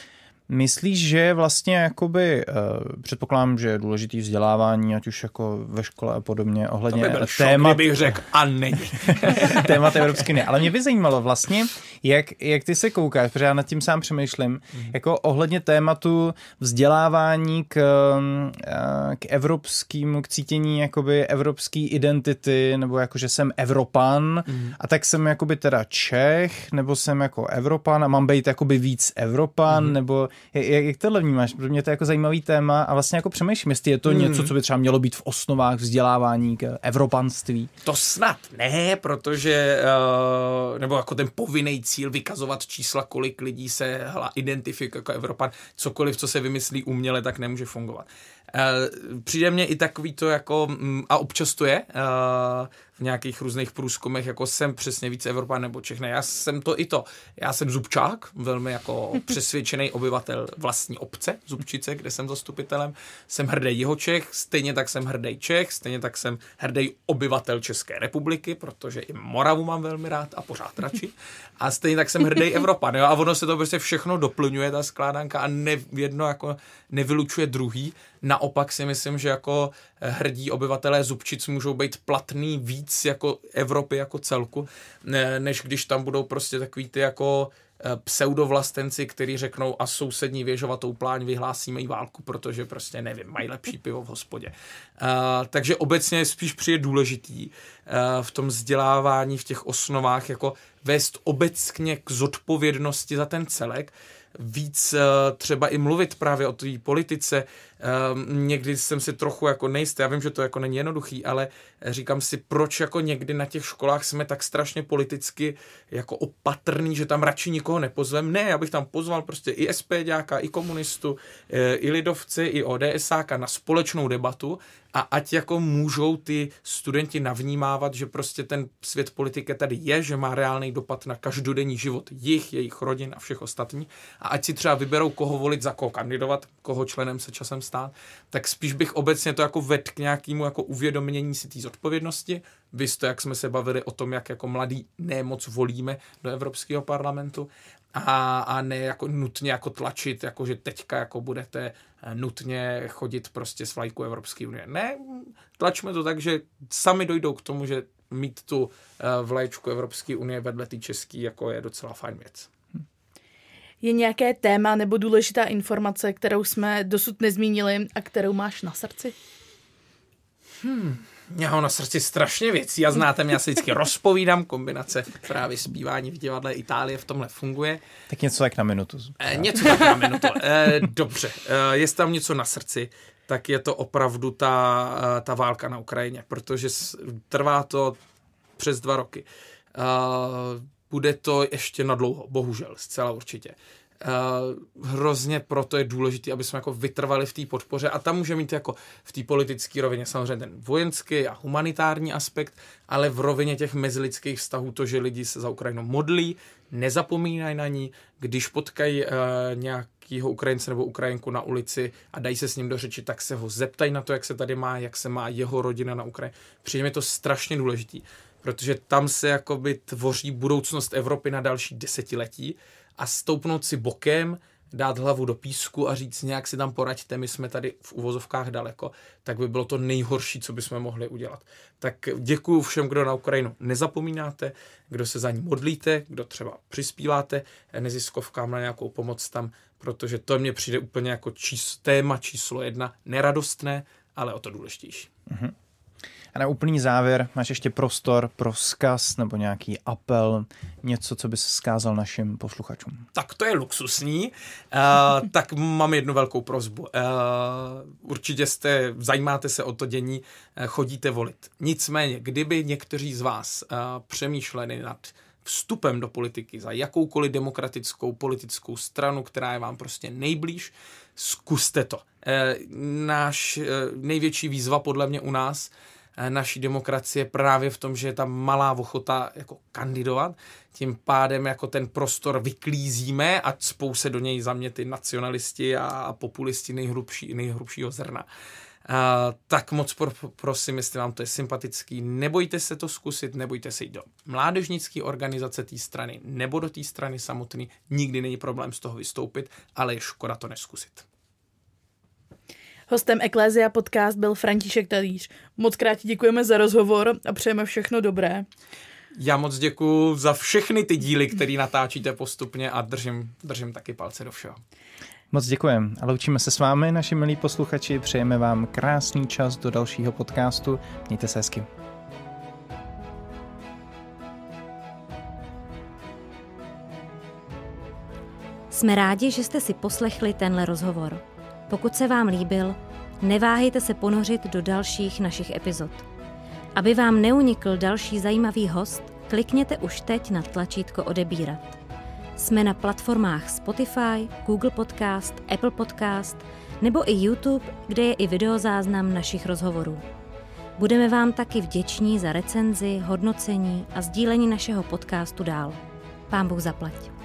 Myslíš, že je vlastně jakoby, uh, předpokládám, že je důležitý vzdělávání, ať už jako ve škole a podobně, ohledně to by byl témat... Šok, bych řekl, a není. témat Evropské unie. Ale mě by zajímalo vlastně, jak, jak ty se koukáš, protože já nad tím sám přemýšlím, mm-hmm. jako ohledně tématu vzdělávání k, eh, k evropskému k cítění jakoby evropský identity, nebo jako, že jsem Evropan mm-hmm. a tak jsem jakoby teda Čech, nebo jsem jako Evropan a mám být jakoby víc Evropan, mm-hmm. nebo jak, jak tohle vnímáš? Pro mě to je jako zajímavý téma a vlastně jako přemýšlím, jestli je to hmm. něco, co by třeba mělo být v osnovách vzdělávání k eh, evropanství. To snad ne, protože eh, nebo jako ten povinný cíl vykazovat čísla, kolik lidí se hla, identifikuje jako Evropan, cokoliv, co se vymyslí uměle, tak nemůže fungovat. Eh, přijde mně i takový to jako, mm, a občas to je, v nějakých různých průzkumech, jako jsem přesně víc Evropa nebo Čech. Ne, já jsem to i to. Já jsem Zubčák, velmi jako přesvědčený obyvatel vlastní obce, Zubčice, kde jsem zastupitelem. Jsem hrdý jeho Čech, stejně tak jsem hrdý Čech, stejně tak jsem hrdý obyvatel České republiky, protože i Moravu mám velmi rád a pořád radši. A stejně tak jsem hrdý Evropa. Ne? A ono se to prostě všechno doplňuje, ta skládanka, a ne, jedno jako nevylučuje druhý. Naopak si myslím, že jako hrdí obyvatelé Zubčic můžou být platný víc jako Evropy jako celku, než když tam budou prostě takový ty jako eh, pseudovlastenci, kteří řeknou a sousední věžovatou pláň vyhlásíme jí válku, protože prostě nevím, mají lepší pivo v hospodě. Uh, takže obecně je spíš přijde důležitý uh, v tom vzdělávání, v těch osnovách, jako vést obecně k zodpovědnosti za ten celek, uh, víc eh, třeba i mluvit právě o té politice. Ehm, někdy jsem si trochu jako nejistý, já vím, že to jako není jednoduchý, ale říkám si, proč jako někdy na těch školách jsme tak strašně politicky jako opatrný, že tam radši nikoho nepozvem. Ne, já bych tam pozval prostě i SPDáka, i komunistu, eh, i lidovce, i ODSáka na společnou debatu a ať jako můžou ty studenti navnímávat, že prostě ten svět politiky tady je, že má reálný dopad na každodenní život jich, jejich rodin a všech ostatních a ať si třeba vyberou, koho volit, za koho kandidovat, koho členem se časem stát, tak spíš bych obecně to jako ved k nějakému jako uvědomění si té zodpovědnosti, vy to, jak jsme se bavili o tom, jak jako mladí nemoc volíme do Evropského parlamentu a, a ne jako nutně jako tlačit, jako že teďka jako budete eh, nutně chodit prostě s vlajkou Evropské unie. Ne, tlačme to tak, že sami dojdou k tomu, že mít tu eh, vlajčku Evropské unie vedle té české jako je docela fajn věc. Je nějaké téma nebo důležitá informace, kterou jsme dosud nezmínili a kterou máš na srdci? Hmm. Mě ho na srdci strašně věcí a znáte mě, já se vždycky rozpovídám, kombinace právě zpívání v divadle Itálie v tomhle funguje. Tak něco tak na minutu. E, něco tak na minutu. E, dobře, e, eh, jestli tam něco na srdci, tak je to opravdu ta, ta válka na Ukrajině, protože trvá to přes dva roky. E, bude to ještě na dlouho, bohužel, zcela určitě. Eh, hrozně proto je důležité, aby jsme jako vytrvali v té podpoře a tam může mít jako v té politické rovině samozřejmě ten vojenský a humanitární aspekt, ale v rovině těch mezilidských vztahů to, že lidi se za Ukrajinu modlí, nezapomínají na ní, když potkají uh, eh, nějakého Ukrajince nebo Ukrajinku na ulici a dají se s ním do řeči, tak se ho zeptají na to, jak se tady má, jak se má jeho rodina na Ukrajině. Přijde mi to strašně důležitý, protože tam se jakoby tvoří budoucnost Evropy na další desetiletí a stoupnout si bokem, dát hlavu do písku a říct nějak si tam poraďte, my jsme tady v uvozovkách daleko, tak by bylo to nejhorší, co bychom mohli udělat. Tak děkuji všem, kdo na Ukrajinu nezapomínáte, kdo se za ní modlíte, kdo třeba přispíváte neziskovkám na nějakou pomoc tam, protože to mně přijde úplně jako čís, téma číslo jedna, neradostné, ale o to důležitější. Mm-hmm. A na úplný závěr máš ještě prostor pro vzkaz nebo nějaký apel, něco, co bys vzkázal našim posluchačům. Tak to je luxusní. Uh, tak mám jednu velkou prozbu. Uh, eh, určitě jste, zajímáte se o to dění, uh, chodíte volit. Nicméně, kdyby někteří z vás uh, přemýšleli nad vstupem do politiky za jakoukoliv demokratickou politickou stranu, která je vám prostě nejblíž, zkuste to. náš největší výzva podle mě u nás Eh, naší demokracie právě v tom, že je tam malá ochota jako kandidovat, tím pádem jako ten prostor vyklízíme a cpou se do něj za mě ty nacionalisti a populisti nejhrubší, nejhrubšího zrna. Uh, tak moc pro, prosím, jestli vám to je sympatický, nebojte se to zkusit, nebojte se jít do mládežnické organizace té strany nebo do té strany samotné. Nikdy není problém z toho vystoupit, ale je škoda to neskusit. Hostem Eklézia podcast byl František Talíř. Moc krát děkujeme za rozhovor a přejeme všechno dobré. Já moc děkuji za všechny ty díly, které natáčíte postupně a držím, držím taky palce do všeho. Moc děkujeme a loučíme se s vámi, naši milí posluchači. Přejeme vám krásný čas do dalšího podcastu. Mějte se hezky. Jsme rádi, že jste si poslechli tenhle rozhovor. Pokud se vám líbil, neváhejte se ponořit do dalších našich epizod. Aby vám neunikl další zajímavý host, klikněte už teď na tlačítko odebírat. Jsme na platformách Spotify, Google Podcast, Apple Podcast nebo i YouTube, kde je i videozáznam našich rozhovorů. Budeme vám taky vděční za recenzi, hodnocení a sdílení našeho podcastu dál. Pán Bůh zaplať.